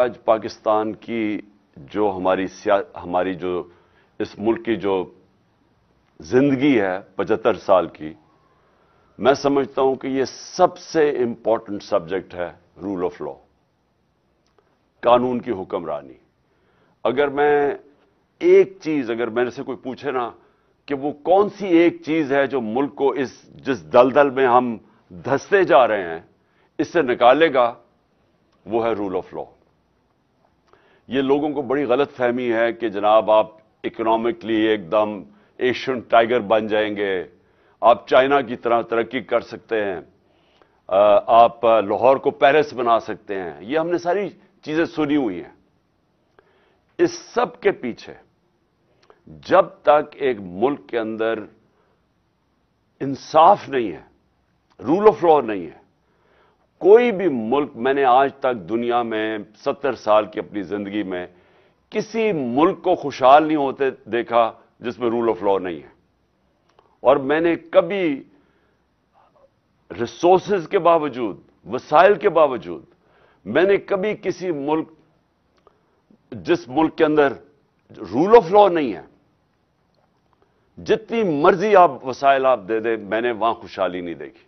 आज पाकिस्तान की जो हमारी हमारी जो इस मुल्क की जो ज़िंदगी है पचहत्तर साल की मैं समझता हूं कि ये सबसे इंपॉर्टेंट सब्जेक्ट है रूल ऑफ लॉ कानून की हुक्मरानी अगर मैं एक चीज़ अगर मेरे से कोई पूछे ना कि वो कौन सी एक चीज़ है जो मुल्क को इस जिस दलदल में हम धंसते जा रहे हैं इससे निकालेगा वो है रूल ऑफ लॉ ये लोगों को बड़ी गलत फहमी है कि जनाब आप इकोनॉमिकली एकदम एशियन टाइगर बन जाएंगे आप चाइना की तरह तरक्की कर सकते हैं आप लाहौर को पेरिस बना सकते हैं ये हमने सारी चीजें सुनी हुई हैं इस सब के पीछे जब तक एक मुल्क के अंदर इंसाफ नहीं है रूल ऑफ लॉ नहीं है कोई भी मुल्क मैंने आज तक दुनिया में सत्तर साल की अपनी जिंदगी में किसी मुल्क को खुशहाल नहीं होते देखा जिसमें रूल ऑफ लॉ नहीं है और मैंने कभी रिसोर्सेज के बावजूद वसाइल के बावजूद मैंने कभी किसी मुल्क जिस मुल्क के अंदर रूल ऑफ लॉ नहीं है जितनी मर्जी आप वसाइल आप दे दें मैंने वहां खुशहाली नहीं देखी